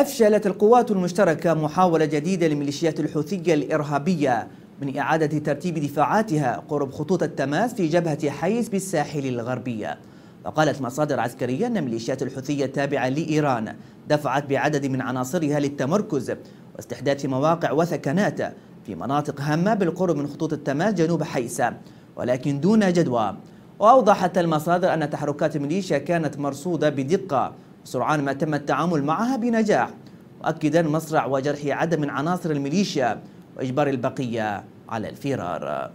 أفشلت القوات المشتركة محاولة جديدة لميليشيات الحوثية الإرهابية من إعادة ترتيب دفاعاتها قرب خطوط التماس في جبهة حيز بالساحل الغربية وقالت مصادر عسكرية أن ميليشيات الحوثية التابعة لإيران دفعت بعدد من عناصرها للتمركز واستحداث مواقع وثكنات في مناطق هامة بالقرب من خطوط التماس جنوب حيس ولكن دون جدوى وأوضحت المصادر أن تحركات الميليشيا كانت مرصودة بدقة سرعان ما تم التعامل معها بنجاح مؤكدا مصرع وجرح عدد من عناصر الميليشيا وإجبار البقية على الفرار